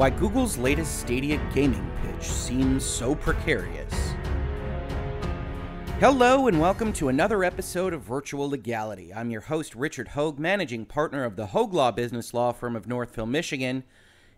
why Google's latest Stadia gaming pitch seems so precarious. Hello, and welcome to another episode of Virtual Legality. I'm your host, Richard Hogue, managing partner of the Hogue Law business law firm of Northville, Michigan.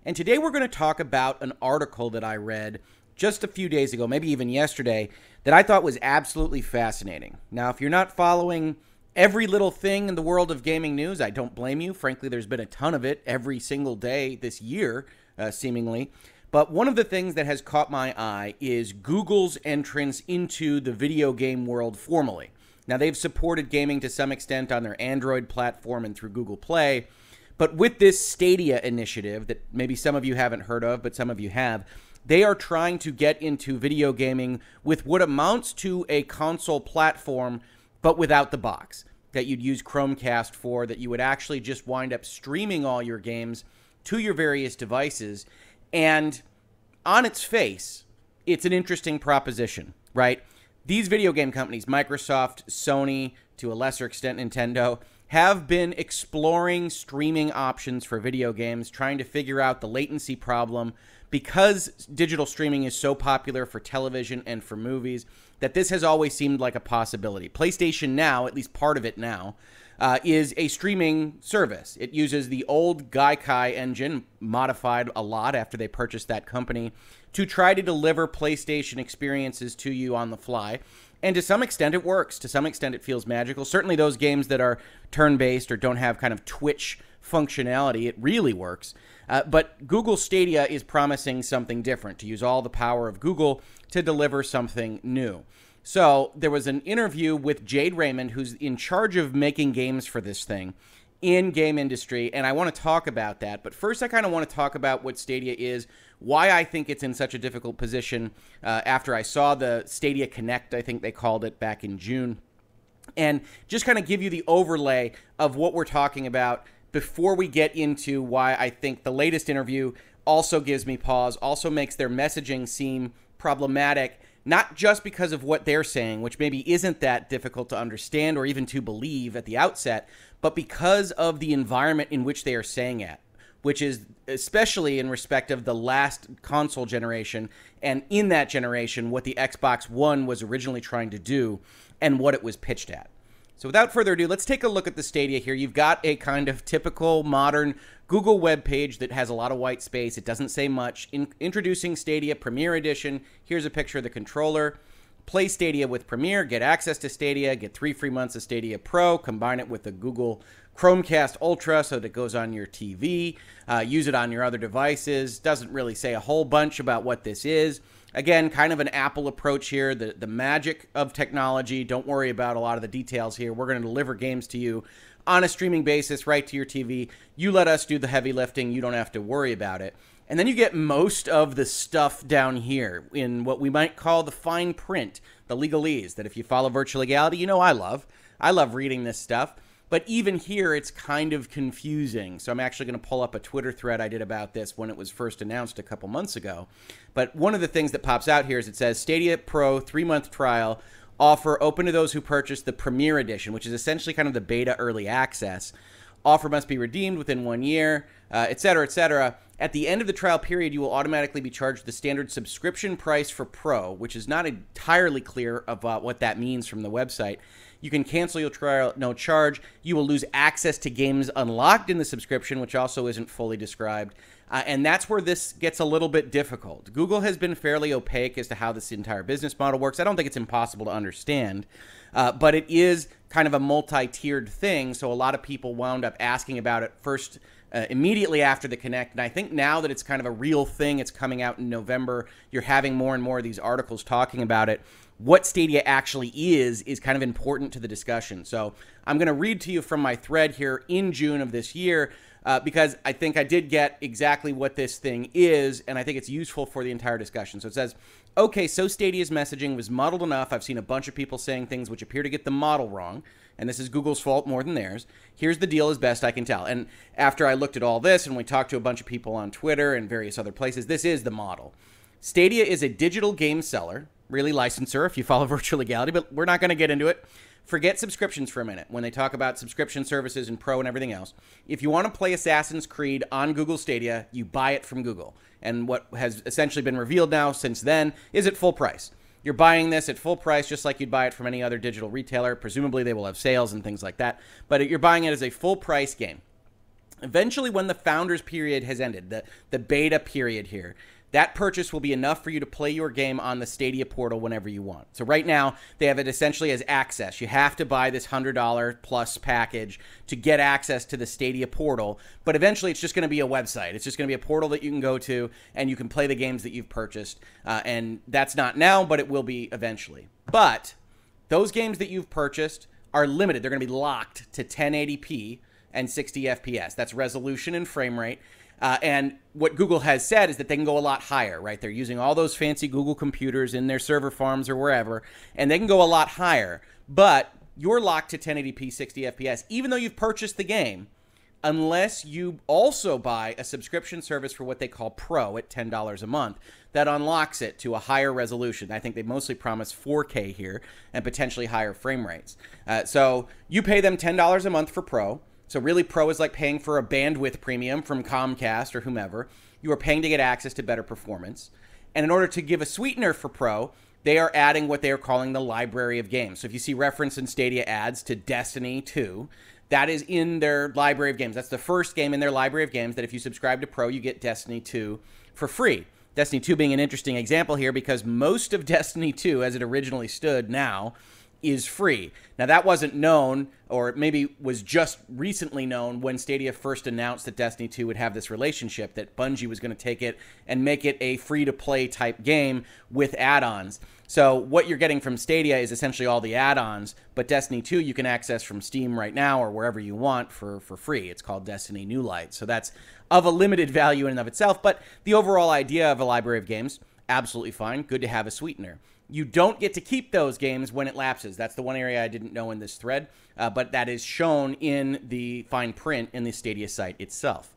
And today we're going to talk about an article that I read just a few days ago, maybe even yesterday, that I thought was absolutely fascinating. Now, if you're not following every little thing in the world of gaming news, I don't blame you. Frankly, there's been a ton of it every single day this year uh, seemingly. But one of the things that has caught my eye is Google's entrance into the video game world formally. Now, they've supported gaming to some extent on their Android platform and through Google Play. But with this Stadia initiative that maybe some of you haven't heard of, but some of you have, they are trying to get into video gaming with what amounts to a console platform, but without the box that you'd use Chromecast for, that you would actually just wind up streaming all your games to your various devices. And on its face, it's an interesting proposition, right? These video game companies, Microsoft, Sony, to a lesser extent, Nintendo, have been exploring streaming options for video games, trying to figure out the latency problem because digital streaming is so popular for television and for movies that this has always seemed like a possibility. PlayStation Now, at least part of it now, uh, is a streaming service. It uses the old Gaikai engine, modified a lot after they purchased that company, to try to deliver PlayStation experiences to you on the fly. And to some extent, it works. To some extent, it feels magical. Certainly, those games that are turn based or don't have kind of Twitch functionality, it really works. Uh, but Google Stadia is promising something different to use all the power of Google to deliver something new. So there was an interview with Jade Raymond, who's in charge of making games for this thing in game industry and I want to talk about that. But first I kind of want to talk about what Stadia is, why I think it's in such a difficult position uh, after I saw the Stadia Connect, I think they called it back in June. And just kind of give you the overlay of what we're talking about before we get into why I think the latest interview also gives me pause, also makes their messaging seem problematic not just because of what they're saying, which maybe isn't that difficult to understand or even to believe at the outset, but because of the environment in which they are saying it, which is especially in respect of the last console generation and in that generation what the Xbox One was originally trying to do and what it was pitched at. So without further ado, let's take a look at the Stadia here. You've got a kind of typical modern Google web page that has a lot of white space. It doesn't say much. In introducing Stadia Premier Edition. Here's a picture of the controller. Play Stadia with Premiere, get access to Stadia, get three free months of Stadia Pro, combine it with the Google Chromecast Ultra so that it goes on your TV, uh, use it on your other devices. Doesn't really say a whole bunch about what this is again, kind of an Apple approach here. The the magic of technology. Don't worry about a lot of the details here. We're going to deliver games to you on a streaming basis right to your TV. You let us do the heavy lifting. You don't have to worry about it. And then you get most of the stuff down here in what we might call the fine print, the legalese that if you follow virtual legality, you know I love. I love reading this stuff. But even here, it's kind of confusing. So I'm actually going to pull up a Twitter thread I did about this when it was first announced a couple months ago. But one of the things that pops out here is it says Stadia Pro three month trial offer open to those who purchase the Premier Edition, which is essentially kind of the beta early access. Offer must be redeemed within one year, uh, et cetera, et cetera. At the end of the trial period, you will automatically be charged the standard subscription price for Pro, which is not entirely clear about uh, what that means from the website. You can cancel your trial no charge. You will lose access to games unlocked in the subscription, which also isn't fully described. Uh, and that's where this gets a little bit difficult. Google has been fairly opaque as to how this entire business model works. I don't think it's impossible to understand, uh, but it is kind of a multi tiered thing. So a lot of people wound up asking about it first. Uh, immediately after the Connect. And I think now that it's kind of a real thing, it's coming out in November, you're having more and more of these articles talking about it what Stadia actually is is kind of important to the discussion. So I'm going to read to you from my thread here in June of this year uh, because I think I did get exactly what this thing is, and I think it's useful for the entire discussion. So it says, okay, so Stadia's messaging was muddled enough. I've seen a bunch of people saying things which appear to get the model wrong, and this is Google's fault more than theirs. Here's the deal as best I can tell. And after I looked at all this and we talked to a bunch of people on Twitter and various other places, this is the model. Stadia is a digital game seller really license her if you follow virtual legality, but we're not going to get into it. Forget subscriptions for a minute when they talk about subscription services and pro and everything else. If you want to play Assassin's Creed on Google Stadia, you buy it from Google. And what has essentially been revealed now since then is at full price. You're buying this at full price just like you'd buy it from any other digital retailer. Presumably they will have sales and things like that, but you're buying it as a full price game. Eventually, when the founders period has ended, the, the beta period here, that purchase will be enough for you to play your game on the Stadia portal whenever you want. So right now, they have it essentially as access. You have to buy this $100 plus package to get access to the Stadia portal, but eventually it's just going to be a website. It's just going to be a portal that you can go to and you can play the games that you've purchased. Uh, and that's not now, but it will be eventually. But those games that you've purchased are limited. They're going to be locked to 1080p and 60 FPS. That's resolution and frame rate. Uh, and what Google has said is that they can go a lot higher, right? They're using all those fancy Google computers in their server farms or wherever, and they can go a lot higher. But you're locked to 1080p 60 FPS, even though you've purchased the game, unless you also buy a subscription service for what they call Pro at $10 a month that unlocks it to a higher resolution. I think they mostly promise 4K here and potentially higher frame rates. Uh, so you pay them $10 a month for Pro so really, Pro is like paying for a bandwidth premium from Comcast or whomever. You are paying to get access to better performance. And in order to give a sweetener for Pro, they are adding what they are calling the library of games. So if you see reference in Stadia ads to Destiny 2, that is in their library of games. That's the first game in their library of games that if you subscribe to Pro, you get Destiny 2 for free. Destiny 2 being an interesting example here because most of Destiny 2, as it originally stood now, is free. Now, that wasn't known, or maybe was just recently known when Stadia first announced that Destiny 2 would have this relationship, that Bungie was going to take it and make it a free to play type game with add ons. So, what you're getting from Stadia is essentially all the add ons, but Destiny 2 you can access from Steam right now or wherever you want for, for free. It's called Destiny New Light. So, that's of a limited value in and of itself, but the overall idea of a library of games, absolutely fine. Good to have a sweetener. You don't get to keep those games when it lapses. That's the one area I didn't know in this thread, uh, but that is shown in the fine print in the Stadia site itself.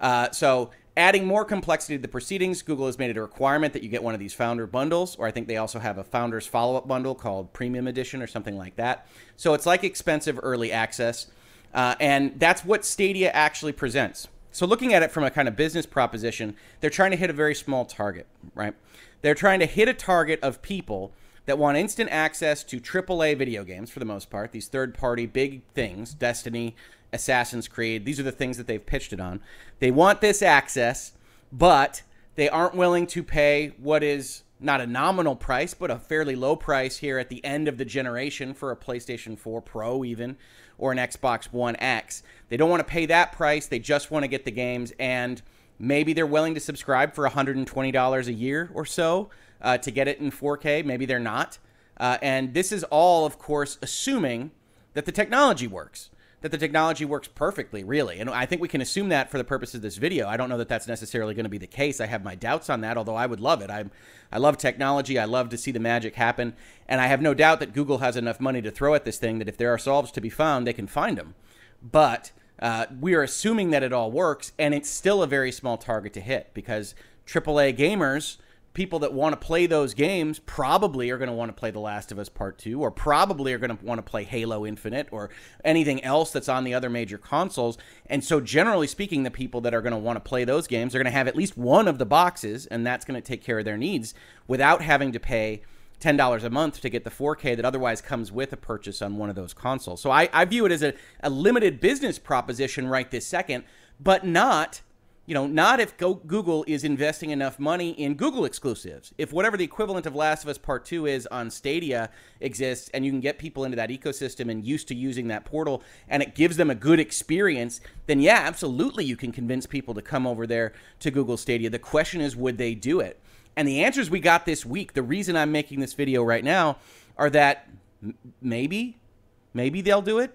Uh, so, adding more complexity to the proceedings, Google has made it a requirement that you get one of these founder bundles, or I think they also have a founder's follow up bundle called Premium Edition or something like that. So, it's like expensive early access, uh, and that's what Stadia actually presents. So, looking at it from a kind of business proposition, they're trying to hit a very small target, right? They're trying to hit a target of people that want instant access to AAA video games for the most part, these third party big things, Destiny, Assassin's Creed, these are the things that they've pitched it on. They want this access, but they aren't willing to pay what is not a nominal price, but a fairly low price here at the end of the generation for a PlayStation 4 Pro, even, or an Xbox One X. They don't want to pay that price. They just want to get the games. And Maybe they're willing to subscribe for $120 a year or so uh, to get it in 4K. Maybe they're not. Uh, and this is all, of course, assuming that the technology works, that the technology works perfectly, really. And I think we can assume that for the purpose of this video. I don't know that that's necessarily going to be the case. I have my doubts on that, although I would love it. i I love technology. I love to see the magic happen. And I have no doubt that Google has enough money to throw at this thing that if there are solves to be found, they can find them. But uh, we are assuming that it all works, and it's still a very small target to hit because AAA gamers, people that want to play those games, probably are going to want to play The Last of Us Part 2, or probably are going to want to play Halo Infinite, or anything else that's on the other major consoles. And so, generally speaking, the people that are going to want to play those games are going to have at least one of the boxes, and that's going to take care of their needs without having to pay $10 a month to get the 4K that otherwise comes with a purchase on one of those consoles. So I, I view it as a, a limited business proposition right this second, but not you know, not if Google is investing enough money in Google exclusives. If whatever the equivalent of Last of Us Part 2 is on Stadia exists and you can get people into that ecosystem and used to using that portal and it gives them a good experience, then yeah, absolutely you can convince people to come over there to Google Stadia. The question is, would they do it? And the answers we got this week, the reason I'm making this video right now, are that maybe, maybe they'll do it.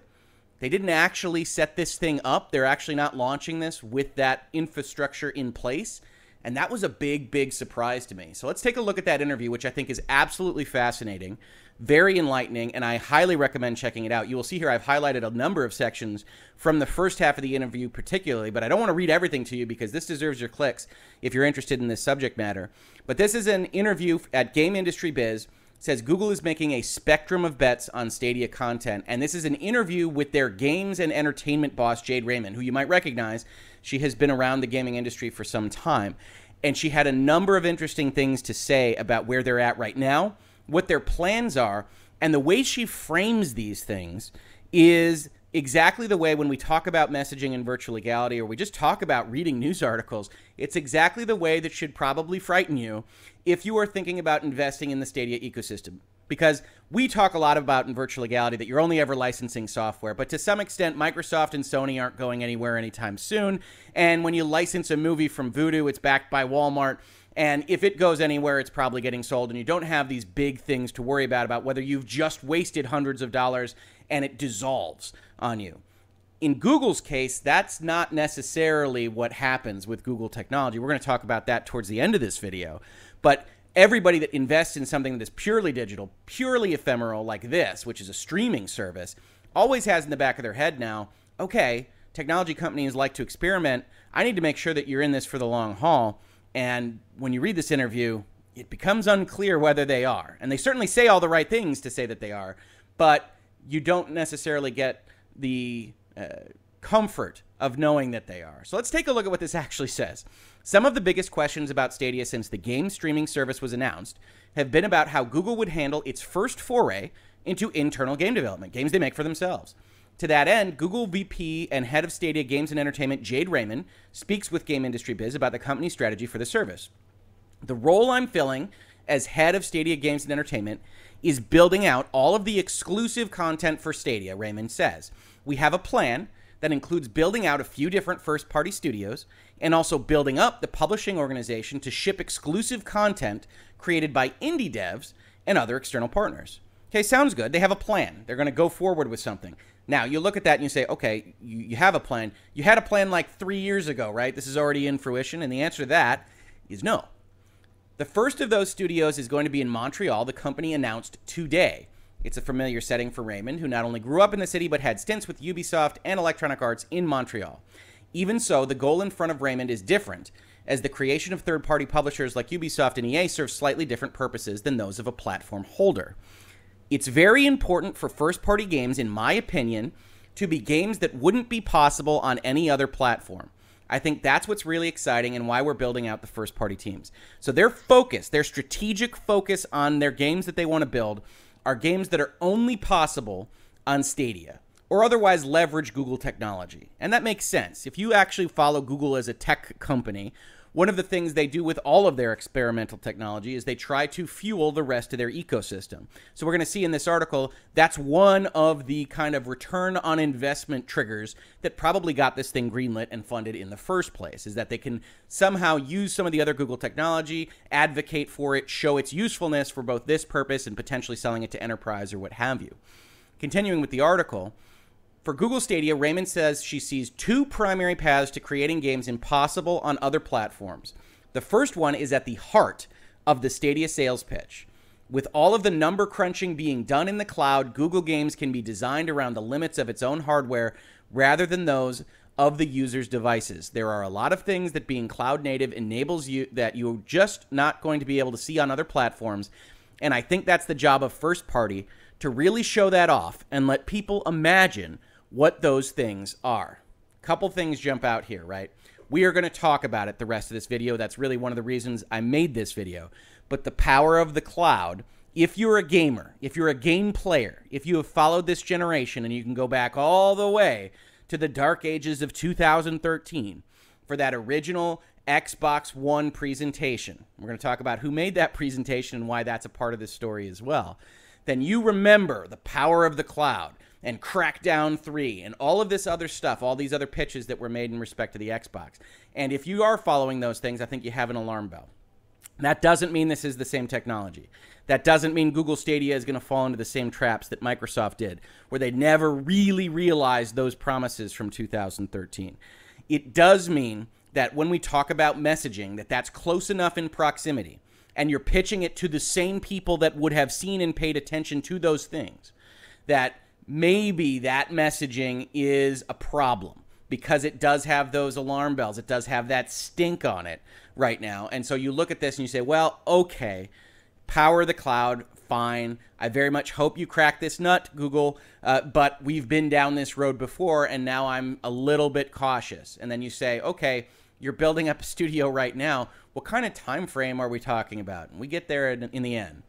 They didn't actually set this thing up. They're actually not launching this with that infrastructure in place. And that was a big, big surprise to me. So let's take a look at that interview, which I think is absolutely fascinating, very enlightening, and I highly recommend checking it out. You will see here I've highlighted a number of sections from the first half of the interview, particularly, but I don't want to read everything to you because this deserves your clicks if you're interested in this subject matter. But this is an interview at Game Industry Biz says Google is making a spectrum of bets on Stadia content. And this is an interview with their games and entertainment boss, Jade Raymond, who you might recognize she has been around the gaming industry for some time. And she had a number of interesting things to say about where they're at right now, what their plans are, and the way she frames these things is exactly the way when we talk about messaging and virtual legality or we just talk about reading news articles, it's exactly the way that should probably frighten you if you are thinking about investing in the Stadia ecosystem because we talk a lot about in virtual legality that you're only ever licensing software, but to some extent, Microsoft and Sony aren't going anywhere anytime soon. And when you license a movie from Vudu, it's backed by Walmart. And if it goes anywhere, it's probably getting sold, and you don't have these big things to worry about about whether you've just wasted hundreds of dollars and it dissolves on you. In Google's case, that's not necessarily what happens with Google technology. We're going to talk about that towards the end of this video. But everybody that invests in something that is purely digital, purely ephemeral, like this, which is a streaming service, always has in the back of their head now, okay, technology companies like to experiment. I need to make sure that you're in this for the long haul. And when you read this interview, it becomes unclear whether they are. And they certainly say all the right things to say that they are, but you don't necessarily get the. Uh, comfort of knowing that they are. So let's take a look at what this actually says. Some of the biggest questions about Stadia since the game streaming service was announced have been about how Google would handle its first foray into internal game development, games they make for themselves. To that end, Google VP and head of Stadia Games and Entertainment, Jade Raymond, speaks with Game Industry Biz about the company's strategy for the service. The role I'm filling as head of Stadia Games and Entertainment is building out all of the exclusive content for Stadia, Raymond says. We have a plan that includes building out a few different first party studios and also building up the publishing organization to ship exclusive content created by indie devs and other external partners. Okay, sounds good. They have a plan. They're going to go forward with something. Now, you look at that and you say, okay, you, you, have a plan. You had a plan like three years ago, right? This is already in fruition. And the answer to that is no. The first of those studios is going to be in Montreal, the company announced today. It's a familiar setting for Raymond, who not only grew up in the city but had stints with Ubisoft and Electronic Arts in Montreal. Even so, the goal in front of Raymond is different, as the creation of third party publishers like Ubisoft and EA serves slightly different purposes than those of a platform holder. It's very important for first party games, in my opinion, to be games that wouldn't be possible on any other platform. I think that's what's really exciting and why we're building out the first party teams. So, their focus, their strategic focus on their games that they want to build, are games that are only possible on Stadia or otherwise leverage Google technology. And that makes sense. If you actually follow Google as a tech company one of the things they do with all of their experimental technology is they try to fuel the rest of their ecosystem. So we're going to see in this article that's one of the kind of return on investment triggers that probably got this thing greenlit and funded in the first place is that they can somehow use some of the other Google technology, advocate for it, show its usefulness for both this purpose and potentially selling it to enterprise or what have you. Continuing with the article, for Google Stadia, Raymond says she sees two primary paths to creating games impossible on other platforms. The first one is at the heart of the Stadia sales pitch. With all of the number crunching being done in the cloud, Google Games can be designed around the limits of its own hardware rather than those of the user's devices. There are a lot of things that being cloud native enables you that you're just not going to be able to see on other platforms, and I think that's the job of first party to really show that off and let people imagine what those things are. Couple things jump out here, right? We are going to talk about it the rest of this video. That's really one of the reasons I made this video. But the power of the cloud, if you're a gamer, if you're a game player, if you have followed this generation and you can go back all the way to the dark ages of 2013 for that original Xbox One presentation. We're going to talk about who made that presentation and why that's a part of this story as well. Then you remember the power of the cloud and Crackdown 3 and all of this other stuff, all these other pitches that were made in respect to the Xbox. And if you are following those things, I think you have an alarm bell. That doesn't mean this is the same technology. That doesn't mean Google Stadia is going to fall into the same traps that Microsoft did, where they never really realized those promises from 2013. It does mean that when we talk about messaging, that that's close enough in proximity and you're pitching it to the same people that would have seen and paid attention to those things that maybe that messaging is a problem because it does have those alarm bells. It does have that stink on it right now. And so you look at this and you say, well, okay, power the cloud, fine. I very much hope you crack this nut, Google, uh, but we've been down this road before and now I'm a little bit cautious. And then you say, okay, you're building up a studio right now. What kind of time frame are we talking about? And we get there in, in the end.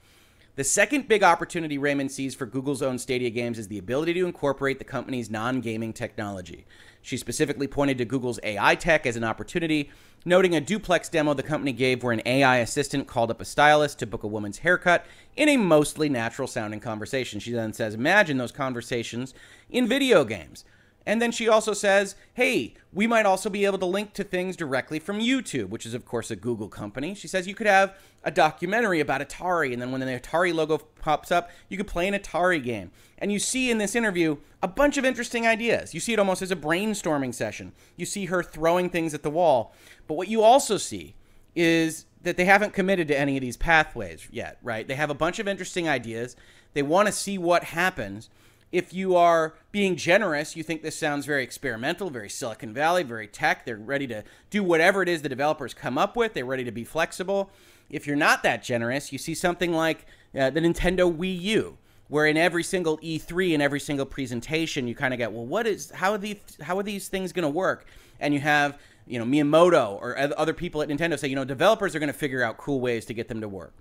The second big opportunity Raymond sees for Google's own Stadia games is the ability to incorporate the company's non gaming technology. She specifically pointed to Google's AI tech as an opportunity, noting a duplex demo the company gave where an AI assistant called up a stylist to book a woman's haircut in a mostly natural sounding conversation. She then says, Imagine those conversations in video games. And then she also says, hey, we might also be able to link to things directly from YouTube, which is, of course, a Google company. She says you could have a documentary about Atari, and then when the Atari logo pops up, you could play an Atari game. And you see in this interview a bunch of interesting ideas. You see it almost as a brainstorming session. You see her throwing things at the wall. But what you also see is that they haven't committed to any of these pathways yet, right? They have a bunch of interesting ideas. They want to see what happens if you are being generous, you think this sounds very experimental, very Silicon Valley, very tech. They're ready to do whatever it is the developers come up with, they're ready to be flexible. If you're not that generous, you see something like uh, the Nintendo Wii U. Where in every single E3 and every single presentation, you kind of get, well, what is how are these how are these things going to work? And you have you know Miyamoto or other people at Nintendo say, you know, developers are going to figure out cool ways to get them to work.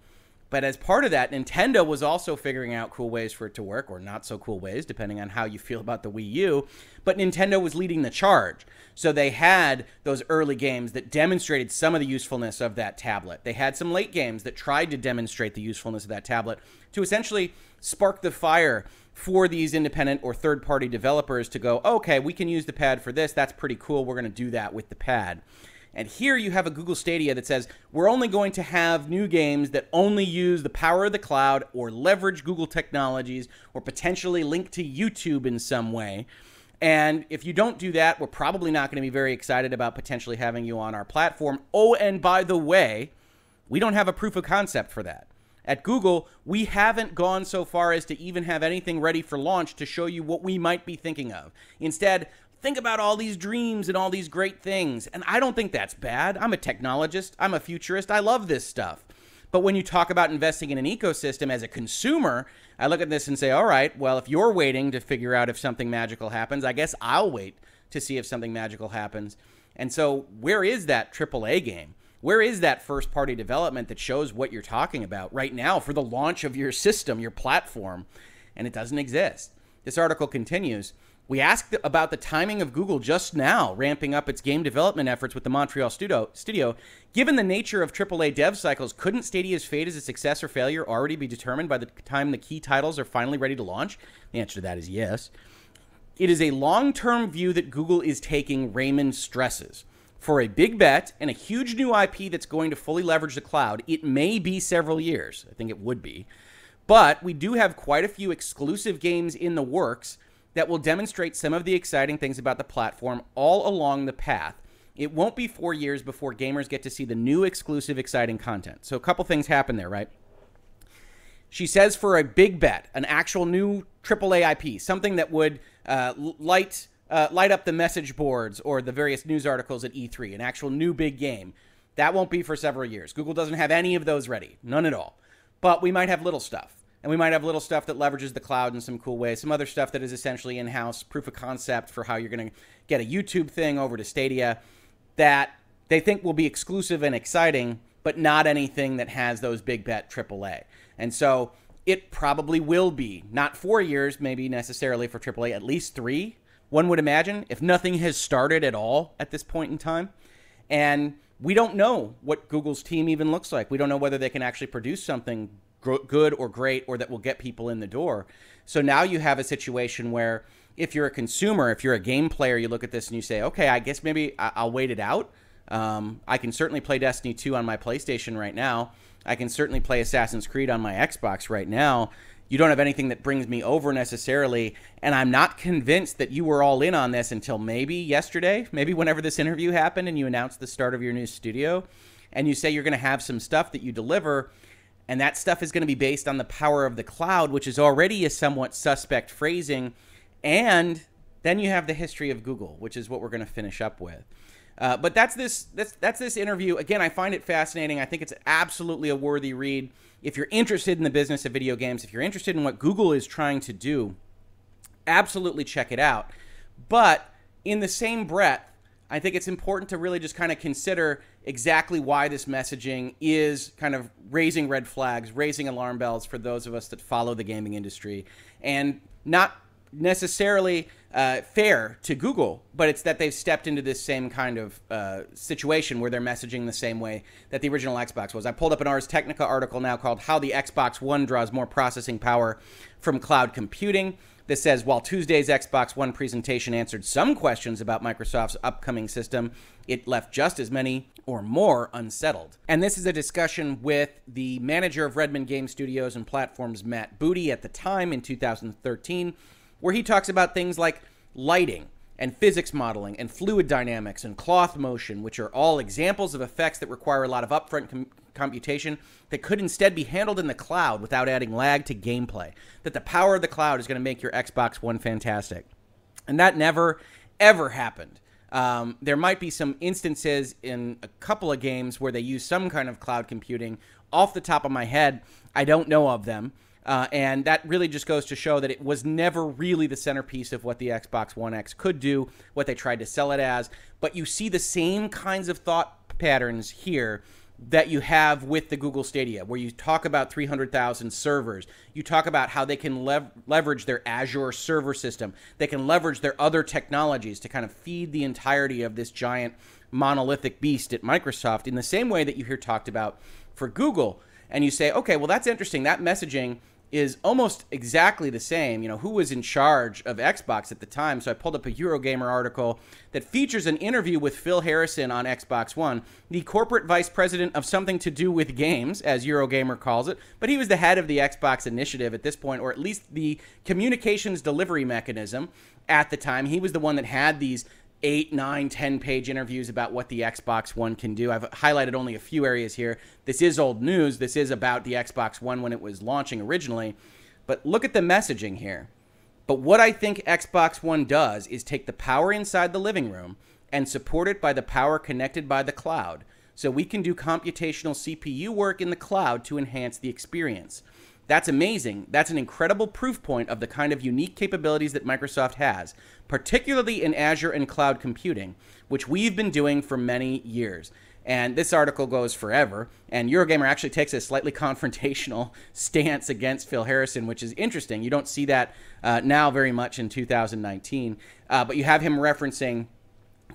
But as part of that, Nintendo was also figuring out cool ways for it to work, or not so cool ways, depending on how you feel about the Wii U. But Nintendo was leading the charge. So they had those early games that demonstrated some of the usefulness of that tablet. They had some late games that tried to demonstrate the usefulness of that tablet to essentially spark the fire for these independent or third party developers to go, okay, we can use the pad for this. That's pretty cool. We're going to do that with the pad. And here you have a Google Stadia that says, we're only going to have new games that only use the power of the cloud or leverage Google technologies or potentially link to YouTube in some way. And if you don't do that, we're probably not going to be very excited about potentially having you on our platform. Oh, and by the way, we don't have a proof of concept for that. At Google, we haven't gone so far as to even have anything ready for launch to show you what we might be thinking of. Instead, Think about all these dreams and all these great things. And I don't think that's bad. I'm a technologist, I'm a futurist, I love this stuff. But when you talk about investing in an ecosystem as a consumer, I look at this and say, all right, well, if you're waiting to figure out if something magical happens, I guess I'll wait to see if something magical happens. And so, where is that AAA game? Where is that first party development that shows what you're talking about right now for the launch of your system, your platform? And it doesn't exist. This article continues. We asked about the timing of Google just now ramping up its game development efforts with the Montreal studio, studio. Given the nature of AAA dev cycles, couldn't Stadia's fate as a success or failure already be determined by the time the key titles are finally ready to launch? The answer to that is yes. It is a long term view that Google is taking, Raymond stresses. For a big bet and a huge new IP that's going to fully leverage the cloud, it may be several years. I think it would be. But we do have quite a few exclusive games in the works that will demonstrate some of the exciting things about the platform all along the path. It won't be four years before gamers get to see the new exclusive exciting content. So, a couple things happen there, right? She says for a big bet, an actual new AAA IP, something that would uh, light uh, light up the message boards or the various news articles at E3, an actual new big game. That won't be for several years. Google doesn't have any of those ready, none at all. But we might have little stuff. And we might have little stuff that leverages the cloud in some cool way, some other stuff that is essentially in house proof of concept for how you're going to get a YouTube thing over to Stadia that they think will be exclusive and exciting, but not anything that has those big bet AAA. And so it probably will be not four years, maybe necessarily for AAA, at least three, one would imagine, if nothing has started at all at this point in time. And we don't know what Google's team even looks like. We don't know whether they can actually produce something good or great or that will get people in the door. So now you have a situation where if you're a consumer, if you're a game player, you look at this and you say, okay, I guess maybe I'll wait it out. Um, I can certainly play Destiny 2 on my PlayStation right now. I can certainly play Assassin's Creed on my Xbox right now. You don't have anything that brings me over necessarily. And I'm not convinced that you were all in on this until maybe yesterday, maybe whenever this interview happened and you announced the start of your new studio. And you say you're going to have some stuff that you deliver and that stuff is going to be based on the power of the cloud, which is already a somewhat suspect phrasing. And then you have the history of Google, which is what we're going to finish up with. Uh, but that's this that's that's this interview. Again, I find it fascinating. I think it's absolutely a worthy read. If you're interested in the business of video games, if you're interested in what Google is trying to do, absolutely check it out. But in the same breath, I think it's important to really just kind of consider exactly why this messaging is kind of raising red flags, raising alarm bells for those of us that follow the gaming industry, and not necessarily uh, fair to Google, but it's that they've stepped into this same kind of uh, situation where they're messaging the same way that the original Xbox was. I pulled up an Ars Technica article now called How the Xbox One Draws More Processing Power from Cloud Computing. This says While Tuesday's Xbox One presentation answered some questions about Microsoft's upcoming system, it left just as many or more unsettled. And this is a discussion with the manager of Redmond Game Studios and Platforms, Matt Booty, at the time in 2013, where he talks about things like lighting and physics modeling and fluid dynamics and cloth motion, which are all examples of effects that require a lot of upfront com- computation that could instead be handled in the cloud without adding lag to gameplay. That the power of the cloud is going to make your Xbox One fantastic. And that never, ever happened. Um, there might be some instances in a couple of games where they use some kind of cloud computing. Off the top of my head, I don't know of them. Uh, and that really just goes to show that it was never really the centerpiece of what the Xbox One X could do, what they tried to sell it as. But you see the same kinds of thought patterns here that you have with the Google Stadia, where you talk about 300,000 servers. You talk about how they can lev- leverage their Azure server system. They can leverage their other technologies to kind of feed the entirety of this giant monolithic beast at Microsoft in the same way that you hear talked about for Google. And you say, okay, well, that's interesting. That messaging is almost exactly the same. You know, who was in charge of Xbox at the time? So I pulled up a Eurogamer article that features an interview with Phil Harrison on Xbox One, the corporate vice president of something to do with games, as Eurogamer calls it. But he was the head of the Xbox initiative at this point, or at least the communications delivery mechanism at the time. He was the one that had these eight, nine, ten page interviews about what the Xbox One can do. I've highlighted only a few areas here. This is old news. This is about the Xbox One when it was launching originally. But look at the messaging here. But what I think Xbox One does is take the power inside the living room and support it by the power connected by the cloud. So we can do computational CPU work in the cloud to enhance the experience. That's amazing. That's an incredible proof point of the kind of unique capabilities that Microsoft has, particularly in Azure and cloud computing, which we've been doing for many years. And this article goes forever. And Eurogamer actually takes a slightly confrontational stance against Phil Harrison, which is interesting. You don't see that uh, now very much in 2019, uh, but you have him referencing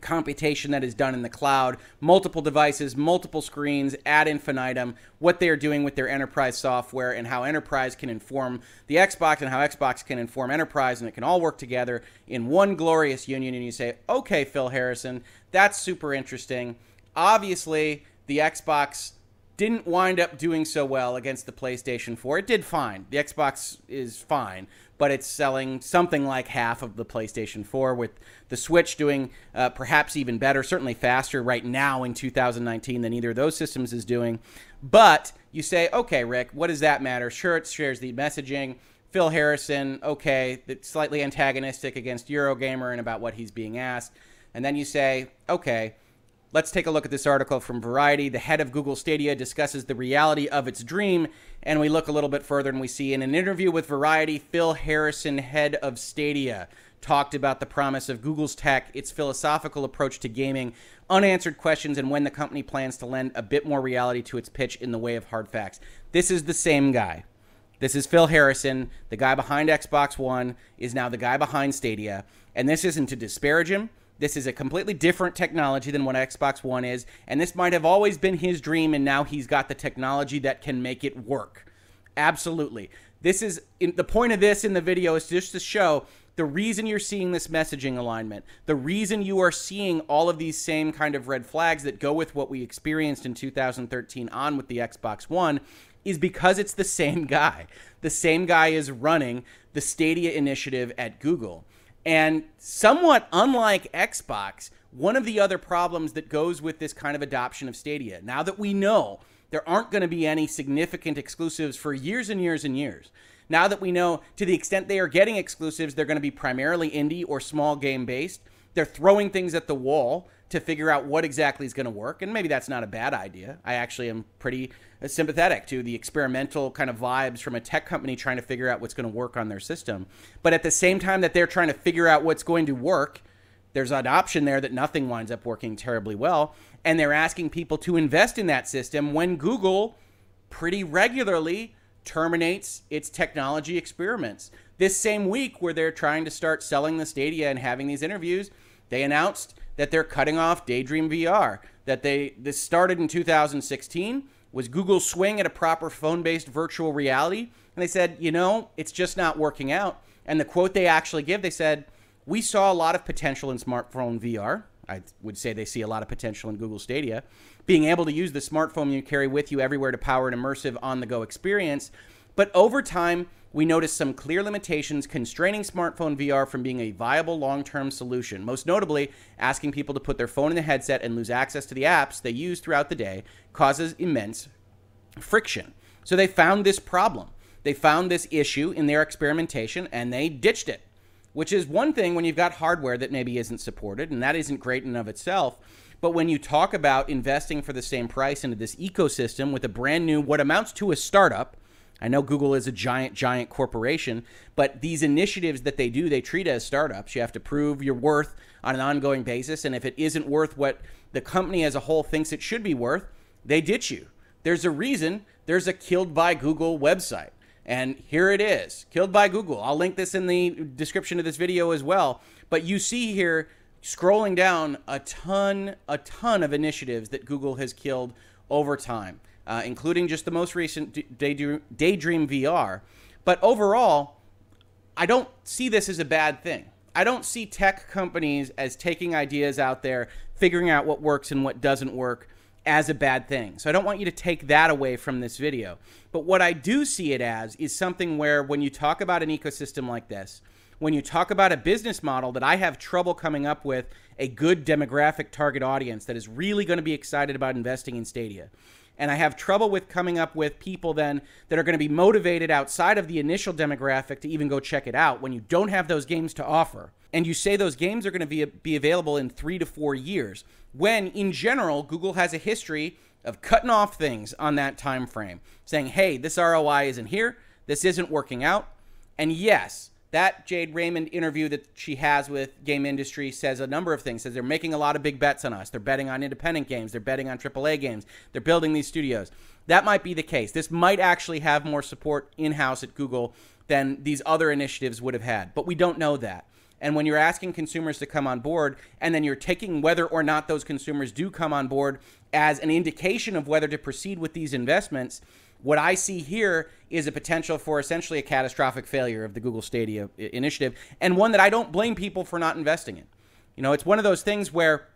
computation that is done in the cloud, multiple devices, multiple screens ad infinitum, what they are doing with their enterprise software, and how enterprise can inform the Xbox and how Xbox can inform enterprise, and it can all work together in one glorious union. And you say, okay, Phil Harrison, that's super interesting. Obviously, the Xbox didn't wind up doing so well against the PlayStation 4. It did fine. The Xbox is fine, but it's selling something like half of the PlayStation 4, with the Switch doing uh, perhaps even better, certainly faster right now in 2019 than either of those systems is doing. But you say, okay, Rick, what does that matter? Sure, it shares the messaging. Phil Harrison, okay, slightly antagonistic against Eurogamer and about what he's being asked. And then you say, okay, Let's take a look at this article from Variety. The head of Google Stadia discusses the reality of its dream, and we look a little bit further and we see in an interview with Variety, Phil Harrison, head of Stadia, talked about the promise of Google's tech, its philosophical approach to gaming, unanswered questions, and when the company plans to lend a bit more reality to its pitch in the way of hard facts. This is the same guy. This is Phil Harrison, the guy behind Xbox One, is now the guy behind Stadia. And this isn't to disparage him. This is a completely different technology than what Xbox One is, and this might have always been his dream, and now he's got the technology that can make it work. Absolutely. This is in, the point of this in the video is just to show the reason you're seeing this messaging alignment, the reason you are seeing all of these same kind of red flags that go with what we experienced in 2013 on with the Xbox One is because it's the same guy. The same guy is running the Stadia initiative at Google. And somewhat unlike Xbox, one of the other problems that goes with this kind of adoption of Stadia, now that we know there aren't going to be any significant exclusives for years and years and years, now that we know to the extent they are getting exclusives, they're going to be primarily indie or small game based. They're throwing things at the wall to figure out what exactly is going to work. And maybe that's not a bad idea. I actually am pretty uh, sympathetic to the experimental kind of vibes from a tech company trying to figure out what's going to work on their system. But at the same time that they're trying to figure out what's going to work, there's an option there that nothing winds up working terribly well. And they're asking people to invest in that system when Google pretty regularly terminates its technology experiments. This same week, where they're trying to start selling the Stadia and having these interviews, they announced that they're cutting off Daydream VR. That they this started in 2016 was Google's swing at a proper phone based virtual reality. And they said, you know, it's just not working out. And the quote they actually give, they said, we saw a lot of potential in smartphone VR. I would say they see a lot of potential in Google Stadia. Being able to use the smartphone you carry with you everywhere to power an immersive on the go experience. But over time, we noticed some clear limitations constraining smartphone VR from being a viable long term solution, most notably, asking people to put their phone in the headset and lose access to the apps they use throughout the day causes immense friction. So they found this problem. They found this issue in their experimentation and they ditched it, which is one thing when you've got hardware that maybe isn't supported, and that isn't great in of itself. But when you talk about investing for the same price into this ecosystem with a brand new, what amounts to a startup, I know Google is a giant, giant corporation, but these initiatives that they do, they treat as startups. You have to prove your worth on an ongoing basis. And if it isn't worth what the company as a whole thinks it should be worth, they ditch you. There's a reason there's a Killed by Google website. And here it is Killed by Google. I'll link this in the description of this video as well. But you see here, scrolling down, a ton, a ton of initiatives that Google has killed over time uh, including just the most recent Daydream, Daydream VR. But overall, I don't see this as a bad thing. I don't see tech companies as taking ideas out there, figuring out what works and what doesn't work as a bad thing. So I don't want you to take that away from this video. But what I do see it as is something where when you talk about an ecosystem like this, when you talk about a business model that I have trouble coming up with a good demographic target audience that is really going to be excited about investing in Stadia, and I have trouble with coming up with people then that are going to be motivated outside of the initial demographic to even go check it out when you don't have those games to offer. And you say those games are going to be, be available in three to four years, when in general, Google has a history of cutting off things on that time frame, saying, hey, this ROI isn't here, this isn't working out. And yes, that Jade Raymond interview that she has with Game Industry says a number of things. Says they're making a lot of big bets on us. They're betting on independent games. They're betting on AAA games. They're building these studios. That might be the case. This might actually have more support in house at Google than these other initiatives would have had, but we don't know that. And when you're asking consumers to come on board, and then you're taking whether or not those consumers do come on board as an indication of whether to proceed with these investments, what I see here is a potential for essentially a catastrophic failure of the Google Stadia initiative, and one that I don't blame people for not investing in. You know, it's one of those things where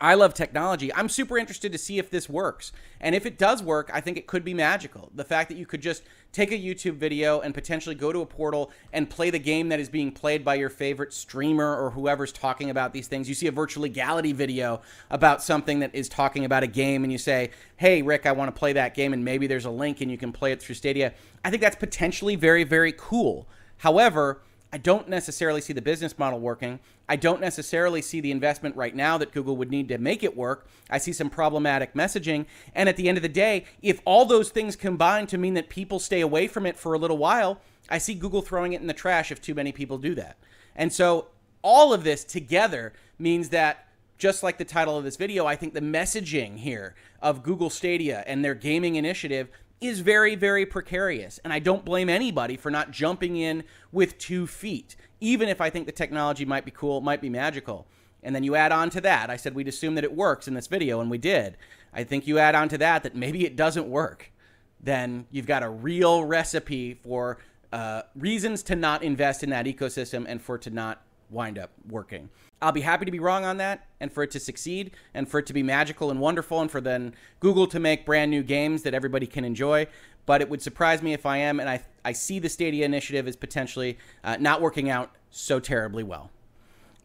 I love technology. I'm super interested to see if this works. And if it does work, I think it could be magical. The fact that you could just take a YouTube video and potentially go to a portal and play the game that is being played by your favorite streamer or whoever's talking about these things. You see a virtual legality video about something that is talking about a game and you say, hey, Rick, I want to play that game, and maybe there's a link and you can play it through Stadia. I think that's potentially very, very cool. However, I don't necessarily see the business model working. I don't necessarily see the investment right now that Google would need to make it work. I see some problematic messaging. And at the end of the day, if all those things combine to mean that people stay away from it for a little while, I see Google throwing it in the trash if too many people do that. And so all of this together means that just like the title of this video, I think the messaging here of Google Stadia and their gaming initiative is very, very precarious. And I don't blame anybody for not jumping in with two feet, even if I think the technology might be cool, might be magical. And then you add on to that, I said we'd assume that it works in this video, and we did. I think you add on to that that maybe it doesn't work. Then you've got a real recipe for uh, reasons to not invest in that ecosystem and for it to not wind up working. I'll be happy to be wrong on that and for it to succeed and for it to be magical and wonderful and for then Google to make brand new games that everybody can enjoy. But it would surprise me if I am, and I, I see the Stadia initiative as potentially uh, not working out so terribly well.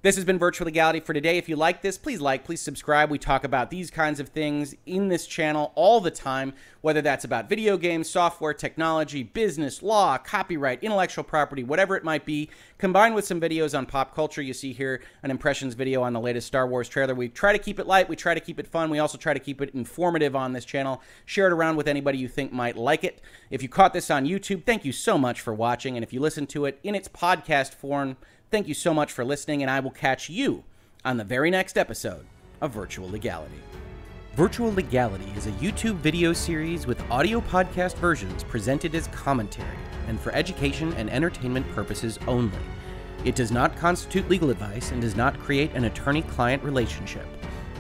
This has been Virtual Legality for today. If you like this, please like, please subscribe. We talk about these kinds of things in this channel all the time, whether that's about video games, software, technology, business, law, copyright, intellectual property, whatever it might be, combined with some videos on pop culture. You see here an impressions video on the latest Star Wars trailer. We try to keep it light, we try to keep it fun, we also try to keep it informative on this channel. Share it around with anybody you think might like it. If you caught this on YouTube, thank you so much for watching. And if you listen to it in its podcast form, Thank you so much for listening, and I will catch you on the very next episode of Virtual Legality. Virtual Legality is a YouTube video series with audio podcast versions presented as commentary and for education and entertainment purposes only. It does not constitute legal advice and does not create an attorney client relationship.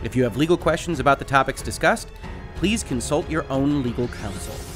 If you have legal questions about the topics discussed, please consult your own legal counsel.